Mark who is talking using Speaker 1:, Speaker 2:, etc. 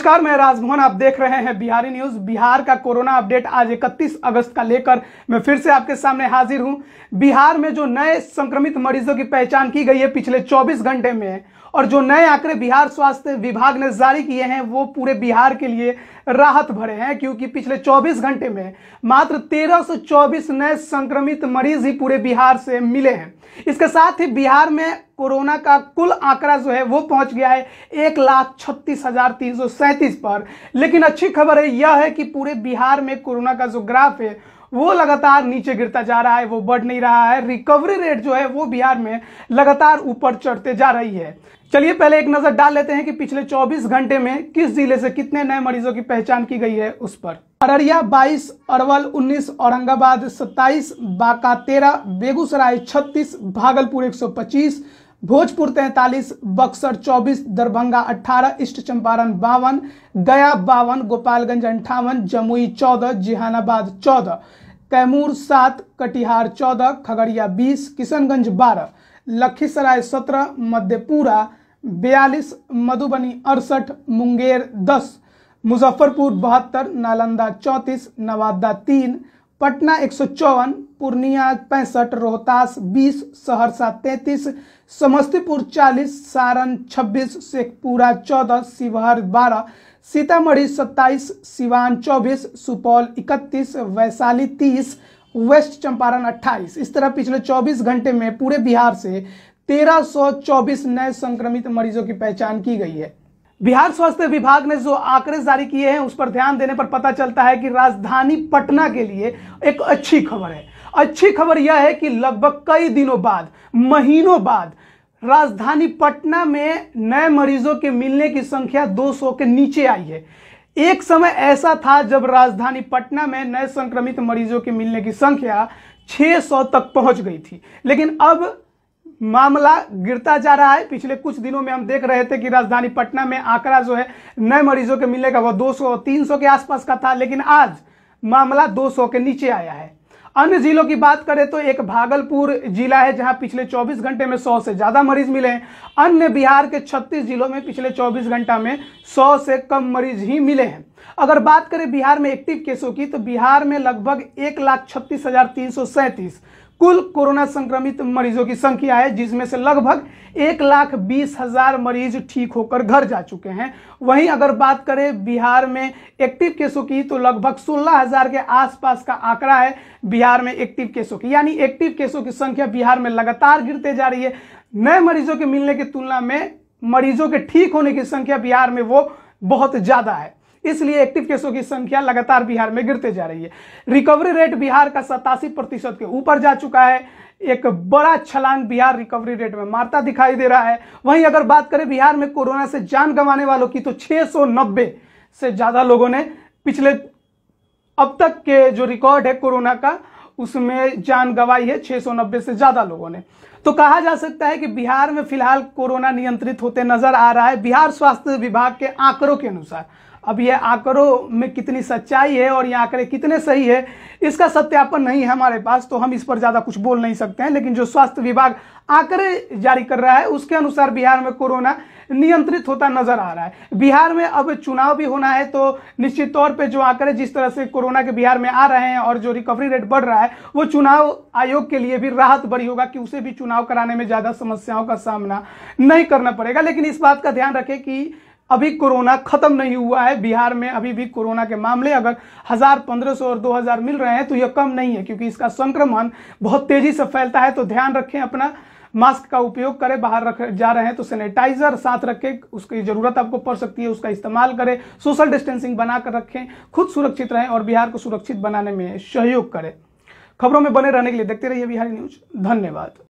Speaker 1: नमस्कार मैं राजमोहन आप देख रहे हैं बिहारी न्यूज बिहार का कोरोना अपडेट आज 31 अगस्त का लेकर मैं फिर से आपके सामने हाजिर हूं बिहार में जो नए संक्रमित मरीजों की पहचान की गई है पिछले 24 घंटे में और जो नए आंकड़े बिहार स्वास्थ्य विभाग ने जारी किए हैं वो पूरे बिहार के लिए राहत भरे हैं क्योंकि पिछले 24 घंटे में मात्र 1324 नए संक्रमित मरीज ही पूरे बिहार से मिले हैं इसके साथ ही बिहार में कोरोना का कुल आंकड़ा जो है वो पहुंच गया है एक लाख छत्तीस हजार तीन सौ सैंतीस पर लेकिन अच्छी खबर है यह है कि पूरे बिहार में कोरोना का जो ग्राफ है वो लगातार नीचे गिरता जा रहा है वो बढ़ नहीं रहा है रिकवरी रेट जो है वो बिहार में लगातार ऊपर चढ़ते जा रही है चलिए पहले एक नजर डाल लेते हैं कि पिछले 24 घंटे में किस जिले से कितने नए मरीजों की पहचान की गई है उस पर अररिया 22, अरवल 19, औरंगाबाद 27, बांका 13, बेगूसराय 36, भागलपुर 125, सौ भोजपुर तैंतालीस बक्सर चौबीस दरभंगा अट्ठारह ईस्ट चंपारण बावन गया बावन गोपालगंज अंठावन जमुई चौदह जिहानाबाद चौदह कैमूर सात कटिहार चौदह खगड़िया बीस किशनगंज बारह लखीसराय सत्रह मध्यपुरा बयालीस मधुबनी अड़सठ मुंगेर दस मुजफ्फरपुर बहत्तर नालंदा चौंतीस नवादा तीन पटना एक पूर्णिया पैंसठ रोहतास 20 सहरसा 33 समस्तीपुर 40 सारण 26 शेखपुरा 14 शिवहर 12 सीतामढ़ी 27 सिवान 24 सुपौल 31 वैशाली 30 वेस्ट चंपारण 28 इस तरह पिछले 24 घंटे में पूरे बिहार से 1324 नए संक्रमित मरीजों की पहचान की गई है बिहार स्वास्थ्य विभाग ने जो आंकड़े जारी किए हैं उस पर ध्यान देने पर पता चलता है कि राजधानी पटना के लिए एक अच्छी खबर है अच्छी खबर यह है कि लगभग कई दिनों बाद महीनों बाद राजधानी पटना में नए मरीजों के मिलने की संख्या 200 के नीचे आई है एक समय ऐसा था जब राजधानी पटना में नए संक्रमित मरीजों के मिलने की संख्या 600 तक पहुंच गई थी लेकिन अब मामला गिरता जा रहा है पिछले कुछ दिनों में हम देख रहे थे कि राजधानी पटना में आंकड़ा जो है नए मरीजों के मिलने का वह 200 300 के आसपास का था लेकिन आज मामला 200 के नीचे आया है अन्य जिलों की बात करें तो एक भागलपुर जिला है जहां पिछले 24 घंटे में 100 से ज़्यादा मरीज मिले हैं अन्य बिहार के 36 जिलों में पिछले 24 घंटा में 100 से कम मरीज ही मिले हैं अगर बात करें बिहार में एक्टिव केसों की तो बिहार में लगभग एक लाख छत्तीस हजार तीन सौ सैंतीस कुल कोरोना संक्रमित मरीजों की संख्या है जिसमें से लगभग एक लाख बीस हजार मरीज ठीक होकर घर जा चुके हैं वहीं अगर बात करें बिहार में एक्टिव केसों की तो लगभग सोलह हजार के आसपास का आंकड़ा है बिहार में एक्टिव केसों की यानी एक्टिव केसों की संख्या बिहार में लगातार गिरते जा रही है नए मरीजों के मिलने की तुलना में मरीजों के ठीक होने की संख्या बिहार में वो बहुत ज़्यादा है इसलिए एक्टिव केसों की संख्या लगातार बिहार में गिरते जा रही है रिकवरी रेट बिहार का सतासी प्रतिशत के ऊपर जा चुका है एक बड़ा छलांग बिहार रिकवरी रेट में मारता दिखाई दे रहा है वहीं अगर बात करें बिहार में कोरोना से जान गंवाने वालों की तो छह से ज़्यादा लोगों ने पिछले अब तक के जो रिकॉर्ड है कोरोना का उसमें जान गंवाई है 690 से ज़्यादा लोगों ने तो कहा जा सकता है कि बिहार में फिलहाल कोरोना नियंत्रित होते नजर आ रहा है बिहार स्वास्थ्य विभाग के आंकड़ों के अनुसार अब ये आंकड़ों में कितनी सच्चाई है और ये आंकड़े कितने सही है इसका सत्यापन नहीं है हमारे पास तो हम इस पर ज़्यादा कुछ बोल नहीं सकते हैं लेकिन जो स्वास्थ्य विभाग आंकड़े जारी कर रहा है उसके अनुसार बिहार में कोरोना नियंत्रित होता नजर आ रहा है बिहार में अब चुनाव भी होना है तो निश्चित तौर पे जो आंकड़े जिस तरह से कोरोना के बिहार में आ रहे हैं और जो रिकवरी रेट बढ़ रहा है वो चुनाव आयोग के लिए भी राहत बड़ी होगा कि उसे भी चुनाव कराने में ज़्यादा समस्याओं का सामना नहीं करना पड़ेगा लेकिन इस बात का ध्यान रखें कि अभी कोरोना खत्म नहीं हुआ है बिहार में अभी भी कोरोना के मामले अगर हजार पंद्रह सौ और दो हजार मिल रहे हैं तो यह कम नहीं है क्योंकि इसका संक्रमण बहुत तेजी से फैलता है तो ध्यान रखें अपना मास्क का उपयोग करें बाहर रख जा रहे हैं तो सैनिटाइजर साथ रखें उसकी ज़रूरत आपको पड़ सकती है उसका इस्तेमाल करें सोशल डिस्टेंसिंग बनाकर रखें खुद सुरक्षित रहें और बिहार को सुरक्षित बनाने में सहयोग करें खबरों में बने रहने के लिए देखते रहिए बिहारी न्यूज धन्यवाद